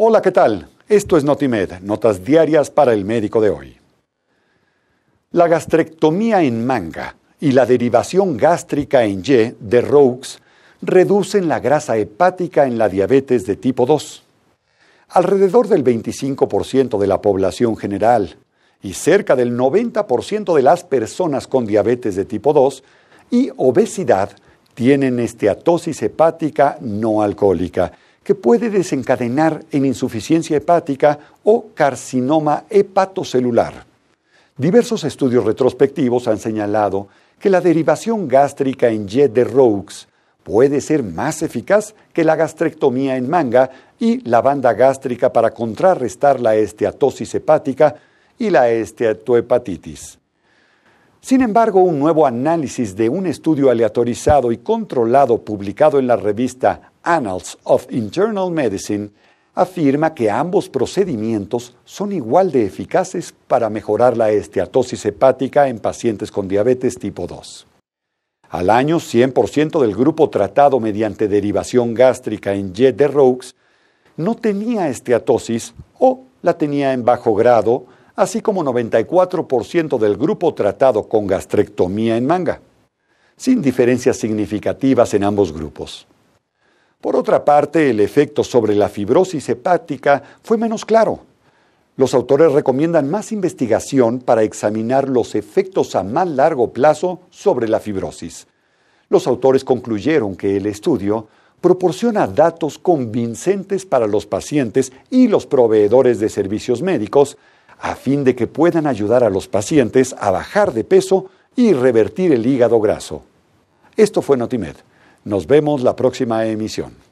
Hola, ¿qué tal? Esto es Notimed, notas diarias para el médico de hoy. La gastrectomía en manga y la derivación gástrica en Y de Roux reducen la grasa hepática en la diabetes de tipo 2. Alrededor del 25% de la población general y cerca del 90% de las personas con diabetes de tipo 2 y obesidad tienen esteatosis hepática no alcohólica que puede desencadenar en insuficiencia hepática o carcinoma hepatocelular. Diversos estudios retrospectivos han señalado que la derivación gástrica en jet de Roux puede ser más eficaz que la gastrectomía en manga y la banda gástrica para contrarrestar la esteatosis hepática y la esteatohepatitis. Sin embargo, un nuevo análisis de un estudio aleatorizado y controlado publicado en la revista Annals of Internal Medicine afirma que ambos procedimientos son igual de eficaces para mejorar la esteatosis hepática en pacientes con diabetes tipo 2. Al año, 100% del grupo tratado mediante derivación gástrica en jet de Roux no tenía esteatosis o la tenía en bajo grado así como 94% del grupo tratado con gastrectomía en manga, sin diferencias significativas en ambos grupos. Por otra parte, el efecto sobre la fibrosis hepática fue menos claro. Los autores recomiendan más investigación para examinar los efectos a más largo plazo sobre la fibrosis. Los autores concluyeron que el estudio proporciona datos convincentes para los pacientes y los proveedores de servicios médicos a fin de que puedan ayudar a los pacientes a bajar de peso y revertir el hígado graso. Esto fue Notimed. Nos vemos la próxima emisión.